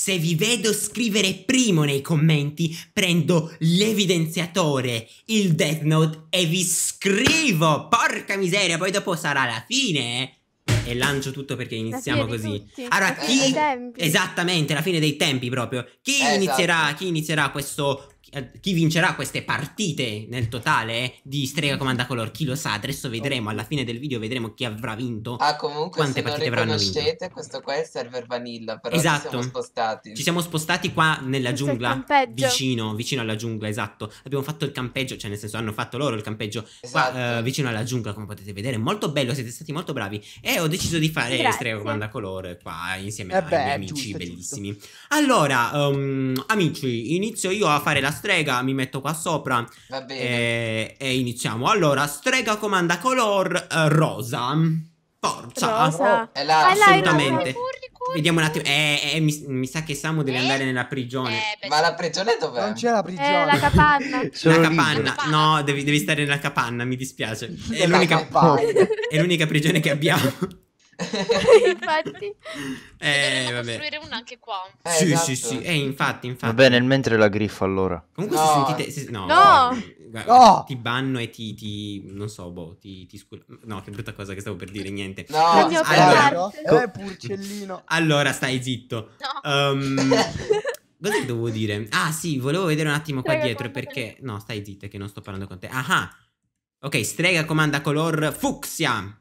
Se vi vedo scrivere primo nei commenti, prendo l'evidenziatore, il Death Note e vi scrivo! Porca miseria, poi dopo sarà la fine! Eh. E lancio tutto perché iniziamo così. Tutti. Allora, chi... Esattamente, la fine dei tempi proprio. Chi, esatto. inizierà, chi inizierà questo eh, chi vincerà queste partite nel totale eh, di Strega Comanda Color, chi lo sa, adesso vedremo, alla fine del video vedremo chi avrà vinto. Ah, comunque quante partite avranno vinto. questo qua è il server vanilla, però esatto. ci siamo spostati. Ci siamo spostati qua nella questo giungla, vicino, vicino alla giungla, esatto. Abbiamo fatto il campeggio, cioè nel senso hanno fatto loro il campeggio esatto. qua, eh, vicino alla giungla, come potete vedere. Molto bello, siete stati molto bravi e ho deciso di fare Grazie. Strega Comanda Color qua insieme eh ai miei amici giusto, bellissimi. Giusto. Allora, um, amici, inizio io a fare la strega, mi metto qua sopra Va bene. E, eh, e iniziamo. Allora, strega comanda color eh, rosa. Forza. Rosa. Oh, è là. Assolutamente. Vediamo un attimo. Eh, eh, eh, mi, mi, sa che Samu deve eh? andare nella prigione. Eh, Ma la prigione dov'è? Non c'è la prigione. Eh, la capanna. la capanna. No, devi, devi, stare nella capanna, mi dispiace. È l'unica prigione che abbiamo. infatti. Eh, vabbè. costruire una anche qua. Eh, sì, esatto. sì, sì. Eh, infatti, infatti. Va bene, mentre la griffa allora. Comunque no. se sentite... Se, no! No! Guarda, no. Ti banno e ti, ti... non so, boh, ti, ti scu... No, che brutta cosa che stavo per dire, niente. No! Allora, co- eh, purcellino. Allora, stai zitto. No. Um, cosa devo dire? Ah, sì, volevo vedere un attimo qua Prego, dietro perché... No, stai zitta che non sto parlando con te. Ah, ok, strega comanda color fucsia.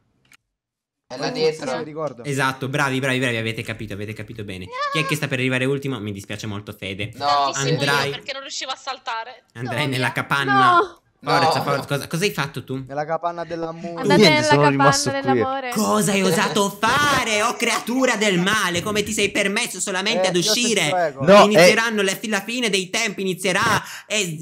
È là dietro. Ricordo. Esatto, bravi, bravi, bravi, avete capito, avete capito bene. No. Chi è che sta per arrivare ultimo? Mi dispiace molto Fede. No, andrai perché non riuscivo a saltare. Andrai no, nella capanna. No. No, Forza, forza, cosa, cosa, hai fatto tu? Nella capanna dell'amore. Andate Niente, nella capanna dell'amore. Cosa hai osato fare? Oh creatura del male, come ti sei permesso solamente eh, ad uscire? No, eh. Inizieranno eh... la, fine dei tempi, inizierà eh,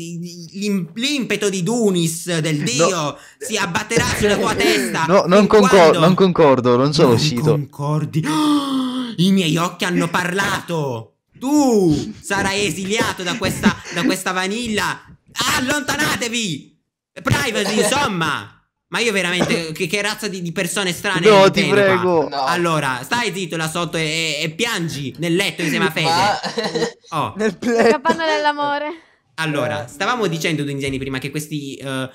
l'impeto di Dunis, del dio, no. si abbatterà sulla tua testa. No, non, concor quando... non concordo, non sono non uscito. concordi. Oh, I miei occhi hanno parlato. Tu sarai esiliato da questa, da questa vanilla Allontanatevi! Privacy, insomma! Ma io veramente, che, che razza di, di, persone strane No, ti prego no. Allora, stai zitto là sotto e, e piangi nel letto insieme a Fede Ma... oh. Nel letto Capanna dell'amore Allora, eh. stavamo dicendo, Dunziani, prima che questi... Uh,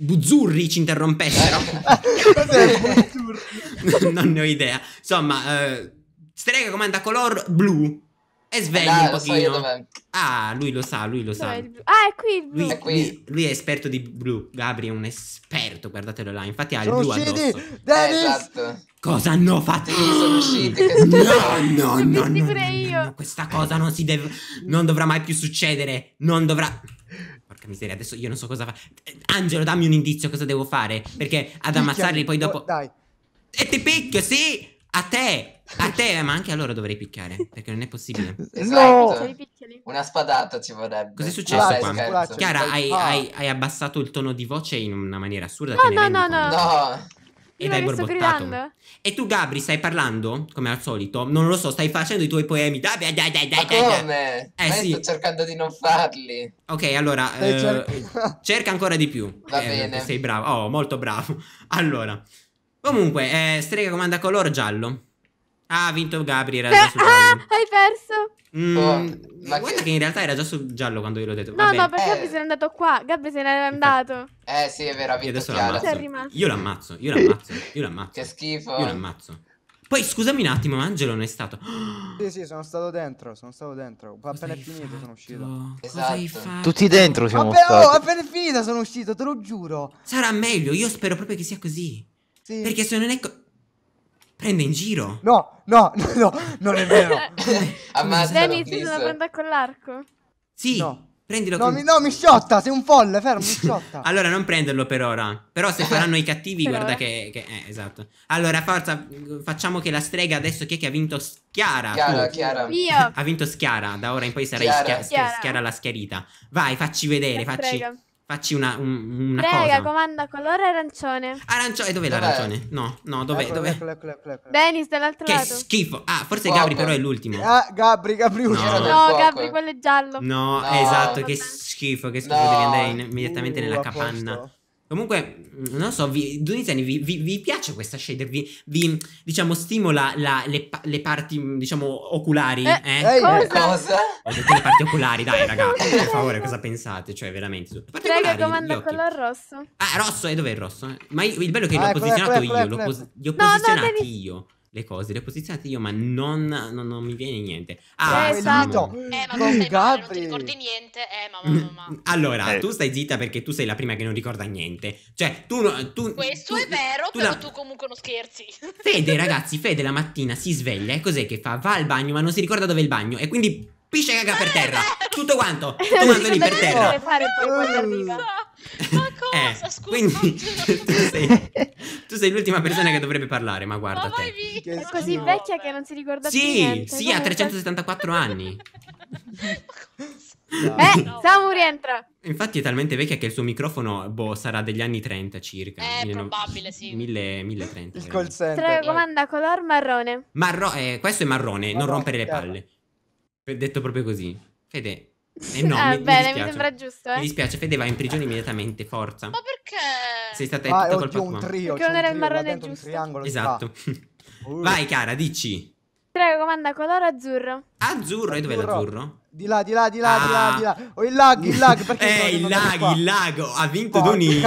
buzzurri ci interrompessero. Cos'è buzzurri? non ne ho idea. Insomma, uh, strega comanda color blu. E eh, svegli no, un pochino. So ah, lui lo sa, lui lo sa. Ah, è qui il blu. Lui è, qui. Lui, lui è esperto di blu. Gabri è un esperto, guardatelo là. Infatti ha sono il blu usciti, addosso. Dennis! Eh, esatto. Cosa hanno fatto? Sì, sono usciti. no, no, no, Mi no, no, no, Questa cosa non si deve... Non dovrà mai più succedere. Non dovrà... Porca miseria, adesso io non so cosa fare. Angelo, dammi un indizio cosa devo fare. Perché ad ammazzarli poi dopo... Dai. E ti picchio, sì! A te, a te, eh, ma anche allora dovrei picchiare, perché non è possibile. Esatto. No. Una spadata ci vorrebbe. Cos'è successo Vai, qua? Chiara, hai, hai, hai, abbassato il tono di voce in una maniera assurda. No, no, no, no, no. Ed hai borbottato. E tu, Gabri, stai parlando, come al solito, non lo so, stai facendo i tuoi poemi. Dai, dai, dai, dai, dai. come? Eh, sì. sto cercando di non farli. Ok, allora, eh, cerca ancora di più. Va eh, bene. Sei bravo, oh, molto bravo. Allora... Comunque, eh, strega comanda color giallo. Ah, ha vinto Gabriel. Eh, ah, hai perso. Mm, oh, ma guarda che... che... in realtà era già sul giallo quando io l'ho detto. No, Vabbè. no, perché eh. se n'è andato qua. Gabri se n'è andato. Eh, sì, è vero. Ha vinto io adesso Io l'ammazzo. Io l'ammazzo. Io l'ammazzo. Che schifo. Io l'ammazzo. Poi scusami un attimo, ma Angelo non è stato. Sì, sì, sono stato dentro, sono stato dentro. Cosa appena è finito fatto? sono uscito. Esatto. Tutti dentro siamo Vabbè, oh, stati. Oh, appena è finita sono uscito, te lo giuro. Sarà meglio, io spero proprio che sia così. Sì. Perché se non è... Co- prende in giro. No, no, no, no non è vero. Ammazza. Dennis, ti sono prendendo con l'arco? Sì. No. Prendilo no, con... mi, no, mi sciotta, sei un folle, fermo, mi sciotta. allora, non prenderlo per ora. Però se faranno i cattivi, guarda che... che eh, esatto. Allora, forza, facciamo che la strega adesso chi è che ha vinto? Schiara. Chiara, tu. Chiara. Io. ha vinto Schiara, da ora in poi sarai Chiara. Schia- Chiara. Schiara la schiarita. Vai, facci vedere, la facci... Strega. Facci una, un, una Prega, cosa. comanda colore arancione. Arancione, eh, dov'è l'arancione? No, no, ecco, dov'è? Ecco, dov'è? Ecco, ecco, ecco, ecco. Dennis dall'altro lato. Che schifo. Ah, forse Gabri però è l'ultimo. Ah, Gabri, Gabri No, no Gabri, quello è giallo. No, no. esatto, che schifo, che schifo, no. devi andare in, immediatamente uh, nella capanna. Posto. Comunque, mm, non so, vi, Duniziani, vi, vi, vi, piace questa shader? Vi, vi diciamo, stimola la, le, le, parti, mm, diciamo, oculari? Eh, eh? Cosa? Eh, cosa? Ho detto le parti oculari, dai, raga, per favore, cosa pensate? Cioè, veramente. Parti raga, comanda quello al rosso. Ah, rosso, e eh, dov'è il rosso? Eh, ma io, il bello è che ah, l'ho posizionato io, quella, l'ho pos posizionato no, no, io le cose, le ho posizionate io, ma non, non, non mi viene niente. Ah, eh, esatto. Eh, ma tu eh, non ti ricordi niente. Eh, ma, ma, ma, ma. Allora, eh. tu stai zitta perché tu sei la prima che non ricorda niente. Cioè, tu... tu Questo tu, è vero, tu però la... tu comunque non scherzi. Fede, ragazzi, Fede la mattina si sveglia e cos'è che fa? Va al bagno, ma non si ricorda dove è il bagno. E quindi pisce caga per eh, terra. Eh. Tutto quanto. Tutto quanto lì per terra. Fare poi quando arriva. Ma cosa? Eh, Scusa. Quindi tu sei, tu sei l'ultima persona che dovrebbe parlare, ma guarda ma te. È così no, vecchia che non si ricorda sì, più niente. Sì, sì, ha 374 anni. No. Eh, no. Samu rientra. Infatti è talmente vecchia che il suo microfono boh, sarà degli anni 30 circa. È eh, probabile, sì. 1000, 1030. Il call center. Telecomanda color marrone. Marro- eh, questo è marrone, marrone non rompere le palle. Detto proprio così. Fede, eh no, eh, mi, bene, mi, mi, sembra giusto. Eh? Mi dispiace, Fede va in prigione immediatamente, forza. Ma perché? Sei stata ah, tutta colpa tua. un Perché non era il marrone giusto. Esatto. Vai, cara, dici. Prego, comanda colore azzurro. Azzurro? E dov'è l'azzurro? Di là, di là, di là, ah. di là, di là. Oh, il lag, il lag. Perché eh, il lag, il lago. Ha vinto Porca. Dunis.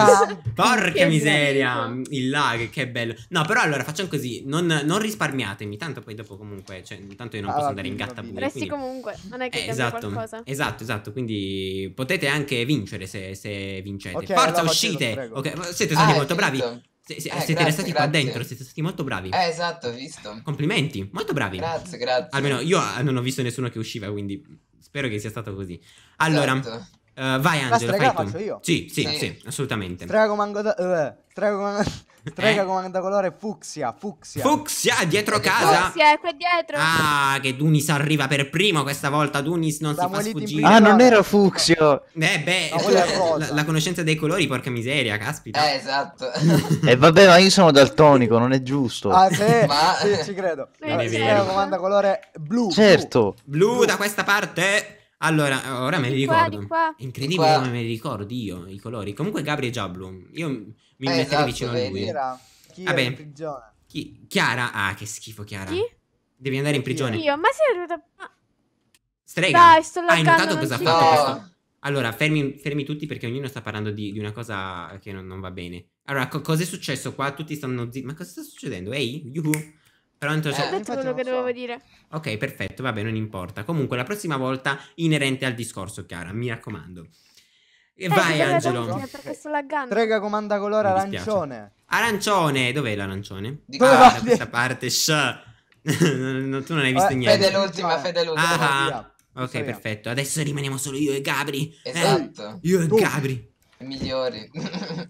Porca miseria. Bello. Il lag, che bello. No, però allora facciamo così. Non, non risparmiatemi. Tanto poi dopo comunque, cioè, tanto io non ah, posso andare in gattabuia. Resti quindi... comunque, non è che eh, esatto. qualcosa. Esatto, esatto. Quindi potete anche vincere se, se vincete. Okay, Forza, allora, uscite. Facciamo, ok, siete stati ah, molto bravi. Se, se, eh, siete grazie, restati grazie. qua dentro, siete stati molto bravi. Eh, esatto, ho visto. Complimenti, molto bravi. Grazie, grazie. Almeno io eh, non ho visto nessuno che usciva, quindi spero che sia stato così. Allora, esatto. Uh, vai Angelo, fai tu. faccio io. Sì, sì, sì, sì assolutamente. Strega comanda, uh, eh, strega comanda, eh? strega eh? comanda colore fucsia, fucsia. Fucsia dietro casa. Fucsia, qua dietro. Ah, che Dunis arriva per primo questa volta, Dunis non Siamo si fa sfuggire. Ah, non era fucsia. Eh beh, no, la, la, conoscenza dei colori, porca miseria, caspita. Eh, esatto. e eh, vabbè, ma io sono daltonico, non è giusto. Ah, sì, ma... sì ci credo. Non è vero. Strega comanda colore blu. Certo. blu. blu. da questa parte. Allora, ora me li ricordo. Di qua, di qua. Incredibile di qua. come me li ricordo io, i colori. Comunque Gabri è già blu. Io mi eh, metterei esatto, vicino a lui. Era. Chi Vabbè. in Chi? Chiara? Ah, che schifo Chiara. Chi? Devi andare in prigione. Io, ma sei arrivata... Strega. Dai, sto laggando, ah, Hai notato cosa ha fatto questo? Allora, fermi, fermi, tutti perché ognuno sta parlando di, di una cosa che non, non va bene. Allora, co cosa è successo qua? Tutti stanno zitti. Ma cosa sta succedendo? Ehi, hey, yuhu. Però non Eh, ho detto quello che so. dovevo dire. Ok, perfetto, vabbè, non importa. Comunque, la prossima volta inerente al discorso, Chiara, mi raccomando. E eh, vai, Angelo. Prega comanda colore arancione. Arancione, dov'è l'arancione? Di Dove ah, da questa parte, sh. no, tu non hai visto eh, niente. Fede l'ultima, fede l'ultima. Ah, ok, perfetto. Adesso rimaniamo solo io e Gabri. Eh, esatto. io e Gabri. I migliori.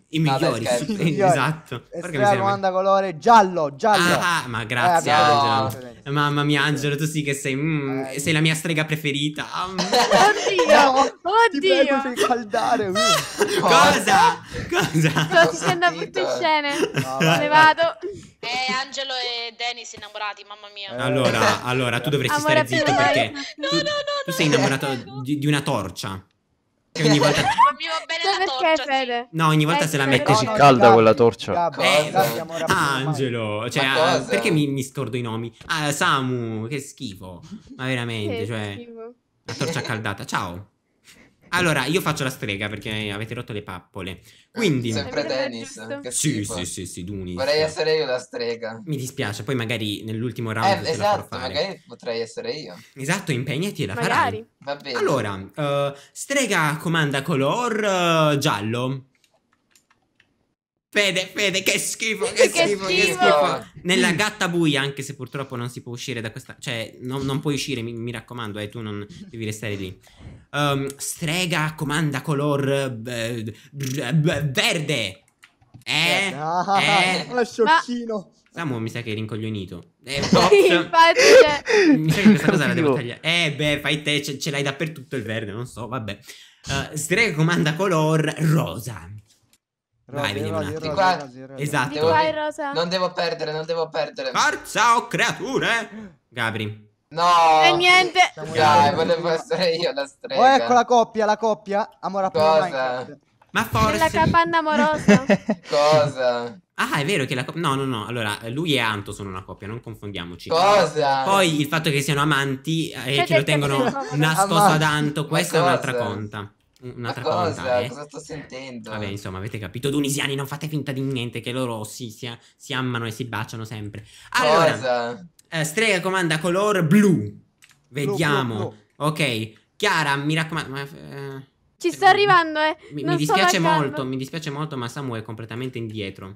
I migliori, Vabbè, sì, esatto. migliori. esatto. Estrema domanda colore giallo, giallo. Ah, ah ma eh, grazie eh, Angelo. No. Mamma mia Angelo, tu sì che sei, mm, eh. sei la mia strega preferita. Um. oddio, oddio. Ti caldare Uh. Cosa? Cosa? Sto a tutte scene. No, vai, Me vado. Eh, Angelo e Dennis innamorati, mamma mia. Eh, allora, allora tu dovresti Amore stare zitto perché no, no, no, tu, tu sei innamorato di, di una torcia. Che ogni volta... torcia, sì. No, ogni volta eh, se la mette... No, no, calda no, quella torcia. Gabbo, eh, Gabbo, eh, Angelo, cioè, ah, perché mi, mi, scordo i nomi? Ah, Samu, che schifo. Ma veramente, che cioè... Schifo. La torcia caldata. Ciao. Allora, io faccio la strega perché avete rotto le pappole. Quindi... Sempre tennis. Sì, sì, sì, sì, Dunis. Vorrei essere io la strega. Mi dispiace, poi magari nell'ultimo round... Eh, esatto, magari potrei essere io. Esatto, impegnati e la magari. farai. Va bene. Allora, uh, strega comanda color uh, giallo. Fede, Fede, che schifo, che, che schifo, schifo, che schifo. Nella gatta buia, anche se purtroppo non si può uscire da questa... Cioè, no, non puoi uscire, mi, mi raccomando, eh, tu non devi restare lì. Um, strega comanda color eh, verde. Eh? eh no, eh. Ma sciocchino. Samu mi sa che è rincoglionito. Eh, sì, infatti. Cioè... Mi sa che questa cosa la devo tagliare. Eh, beh, fai te, ce, ce l'hai dappertutto il verde, non so, vabbè. Uh, strega comanda color rosa. Vai, vediamo un attimo. Di qua. Esatto. qua rosa. Non devo perdere, non devo perdere. Forza o oh, creature! Gabri. No! E niente! Dai, volevo essere io la strega. Oh, ecco la coppia, la coppia. Amore, Cosa? Ma forse... La capanna amorosa. Cosa? Ah, è vero che la coppia... No, no, no. Allora, lui e Anto sono una coppia, non confondiamoci. Cosa? Poi il fatto che siano amanti e eh, cioè, che lo tengono nascosto ad Anto, questa è un'altra conta un'altra cosa. cosa eh. Cosa sto sentendo? Vabbè, insomma, avete capito. Tunisiani, non fate finta di niente, che loro si, si, si ammano e si baciano sempre. Allora, cosa? Eh, strega comanda color blu. Vediamo. Blu, blu, blu. Ok, Chiara, mi raccomando. Ma, eh, Ci sta arrivando, eh. Mi, mi dispiace molto, mi dispiace molto, ma Samu è completamente indietro.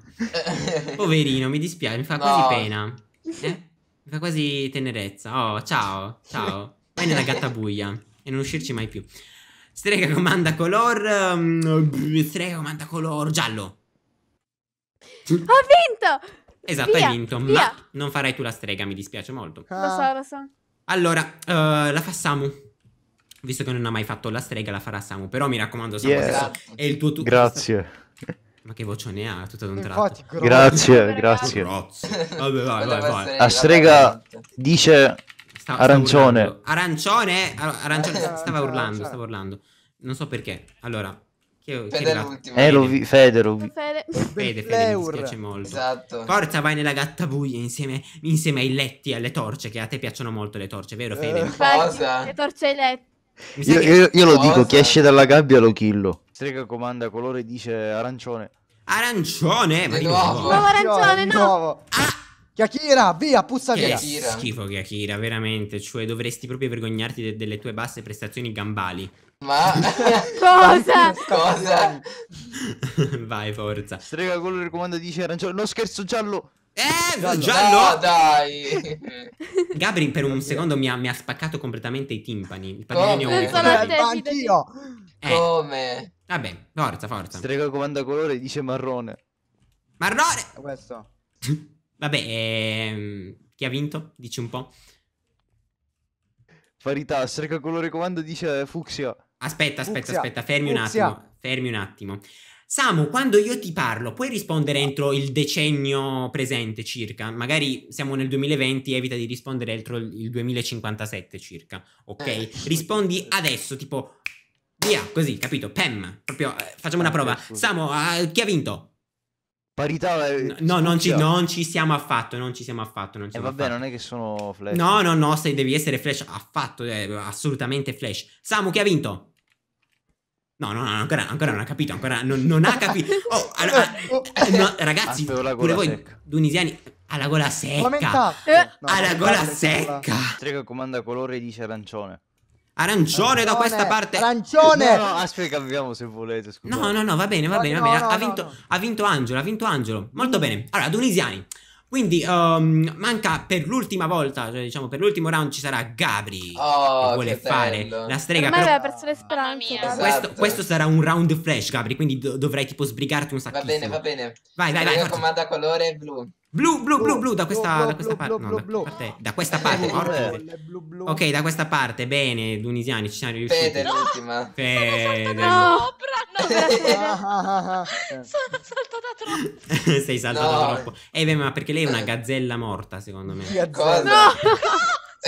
Poverino, mi dispiace, mi fa no. quasi pena. Eh? Mi fa quasi tenerezza. Oh, ciao, ciao. Vai nella gattabuia e non uscirci mai più. Strega comanda color. Ehm, strega comanda color giallo. Ho vinto! Esatto, via, hai vinto. Via. Ma non farai tu la strega, mi dispiace molto. Lo so, lo so. Allora, uh, la fa Samu. Visto che non ha mai fatto la strega, la farà Samu. Però mi raccomando, Samu, yeah. è il tuo tutto. Grazie. Ma che voce ne ha tutto ad un tratto. Grazie, grazie. grazie. Vabbè, vai, vai, vai. La strega dice Stava, arancione. Eh, stava arancione. Arancione. Stava urlando. Stava urlando. Non so perché. Allora. Chi, è, chi è l'ultimo? Eh, lo vi, Fede, lo vi. Fede, Fede, Fede mi dispiace molto. Esatto. Forza, vai nella gattabuia insieme, insieme ai letti e alle torce, che a te piacciono molto le torce, vero Fede? Eh, cosa? Le torce ai letti. Io, che... io, io lo dico, chi esce dalla gabbia lo killo. Strega comanda colore dice arancione. Arancione? Ma di nuovo? Nuovo arancione, no! Nuovo. Ah! Chiachira, via, puzza via. Chiachira. Schifo Chiachira, veramente. Cioè, dovresti proprio vergognarti de delle tue basse prestazioni gambali. Ma... Cosa? Cosa? Vai, forza. Strega, quello raccomando dice arancione. No, scherzo, giallo. Eh, giallo. giallo. No, dai. Gabri per un secondo mi ha, mi ha spaccato completamente i timpani. Il padiglione Come? Anch'io. Eh. Come? Vabbè, forza, forza. Strega comanda colore dice marrone. Marrone! Questo. Vabbè, ehm, chi ha vinto? Dici un po'. Parità, cerca colore comando dice Fuxio. Aspetta, aspetta, fucsia. aspetta, fermi fucsia. un attimo, fermi un attimo. Samu, quando io ti parlo, puoi rispondere entro il decennio presente circa? Magari siamo nel 2020, evita di rispondere entro il 2057 circa, ok? Eh, Rispondi adesso, tipo, via, così, capito? Pem, proprio, eh, facciamo una ah, prova. Samu, eh, chi ha vinto? Parità. Eh, no, no non, ci, non ci, siamo affatto. Non ci siamo affatto. Non eh, vabbè, affatto. non è che sono flash. No, no, no. Se devi essere flash, affatto. Eh, assolutamente flash. Samu, chi ha vinto? No, no, no, ancora, ancora non ha capito, ancora non, non ha capito. Oh, allora, ah, ah, eh, no, ragazzi, pure voi secca. dunisiani, alla gola secca. Alla gola secca. Strega comanda colore e dice arancione. Arancione, da questa parte. Arancione. No, no, aspetta, cambiamo se volete. Scusate. No, no, no, va bene, va no, bene, va bene. No, ha, vinto, no. ha vinto Angelo, ha vinto Angelo. Molto bene. Allora, Dunisiani. Quindi um, manca per l'ultima volta, cioè diciamo per l'ultimo round ci sarà Gabri oh, che vuole che fare la strega. Ma aveva perso le speranze. Esatto. Questo, questo, sarà un round flash Gabri, quindi do dovrai tipo sbrigarti un sacco. Va bene, va bene. Vai, vai, vai. Io comanda colore blu. Blu, blu, blu, blu, da questa, da questa parte. No, da, parte. Da questa parte, porco. Ok, da questa parte, bene, dunisiani, ci siamo riusciti. Fede, no! l'ultima. Fede. No, no, Sono saltata troppo. Sei saltata no. troppo. Eh, beh, ma perché lei è una gazzella morta, secondo me. Gazzella. No!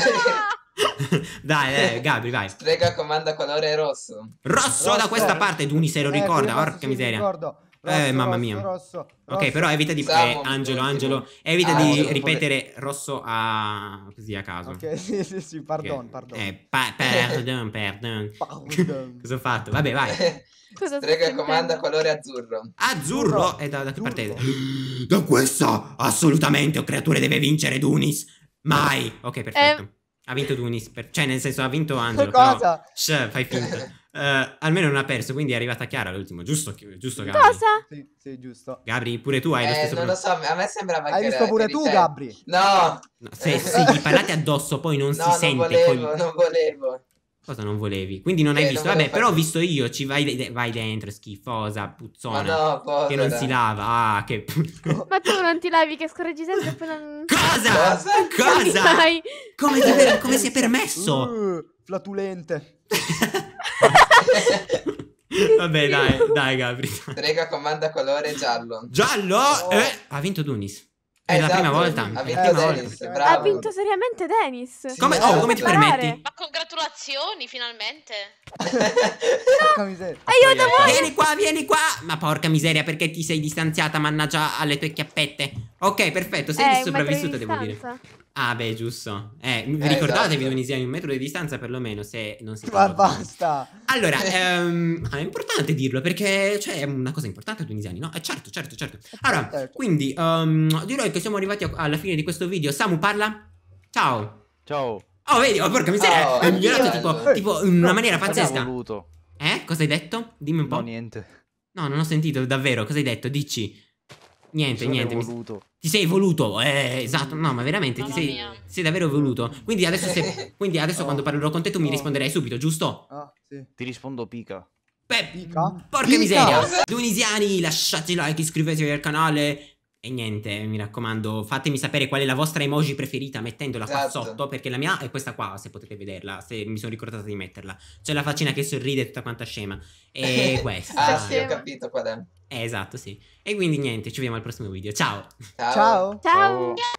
dai, dai, Gabri, vai. Strega comanda colore rosso. Rosso, rosso. da questa parte, Duni se lo eh, ricorda, eh, porca miseria. Ricordo. Eh, rosso, eh, mamma rosso, mia. Rosso, ok, però evita di. Siamo, eh, Angelo, Angelo, evita ah, di ripetere rosso a. così a caso. Ok, sì, sì, sì, pardon, okay. pardon. Eh, pa- pardon, pardon. Cosa ho fatto? Vabbè, vai. Cosa Strega comanda colore azzurro. Azzurro? azzurro. E da, da che parte? Da questa! Assolutamente, o oh, creature deve vincere Dunis. Mai! Ok, perfetto. Eh. Ha vinto Tunis, per... cioè nel senso ha vinto Angelo. Cosa? Shh, fai finta. Uh, almeno non ha perso, quindi è arrivata Chiara l'ultimo, giusto, giusto Gabri? Cosa? Sì, sì, giusto. Gabri, pure tu hai eh, lo stesso non lo so, a me sembrava Hai visto pure tu, Gabri? No! no se, se gli parlate addosso poi non no, si non sente. Volevo, poi... non volevo. Cosa non volevi? Quindi non eh, hai visto? Non Vabbè, però ho visto io, ci vai, de- vai dentro, schifosa, puzzona. No, che non si lava. Ah, che... Ma tu non ti lavi, che scorreggi sempre Cosa? Cosa? Cosa? Come, per- come si è permesso? Uh, flatulente. Vabbè, dai, dai, Gabri. Prega, comanda colore giallo. Giallo? Oh. Eh, ha vinto Dunis. È esatto, la prima volta. Ha vinto, prima Dennis, volta. ha vinto seriamente Dennis. Sì, come, esatto. oh, come ti permetti? Ma congratulazioni, finalmente. no. Aiuto voi. Vieni qua, vieni qua. Ma porca miseria, perché ti sei distanziata, mannaggia, alle tue chiappette. Ok, perfetto, sei eh, sopravvissuta, devo distanza. dire. Ah, beh, giusto. Eh, eh ricordatevi esatto. insieme un metro di distanza perlomeno se non si Ma basta! Allora, eh. ehm, è importante dirlo perché cioè, è una cosa importante tunisiani, no? Eh, certo, certo, certo. Eh, certo. Allora, certo. quindi um, direi che siamo arrivati alla fine di questo video. Samu parla. Ciao. Ciao. Oh, vedi, oh, porca miseria, oh, è migliorato tipo, tipo, in una maniera pazzesca. Voluto. Eh? Cosa hai detto? Dimmi un po'. No, niente. No, non ho sentito, davvero. Cosa hai detto? Dici. Niente, niente. Voluto. Mi ti sei voluto, eh, esatto, no, ma veramente ti sei, ti sei davvero voluto. Quindi adesso, se, quindi adesso oh. quando parlerò con te tu mi oh. risponderai subito, giusto? Ah, sì. Ti rispondo pica. Beh, pica? porca pica. miseria. Dunisiani, lasciate like, iscrivetevi al canale e niente, mi raccomando, fatemi sapere qual è la vostra emoji preferita mettendola esatto. qua sotto, perché la mia è questa qua, se potete vederla, se mi sono ricordata di metterla. C'è la faccina che sorride tutta quanta scema. E questa. ah, sì, ho capito qual è. esatto, sì. E quindi niente, ci vediamo al prossimo video. Ciao. Ciao. Ciao. Ciao.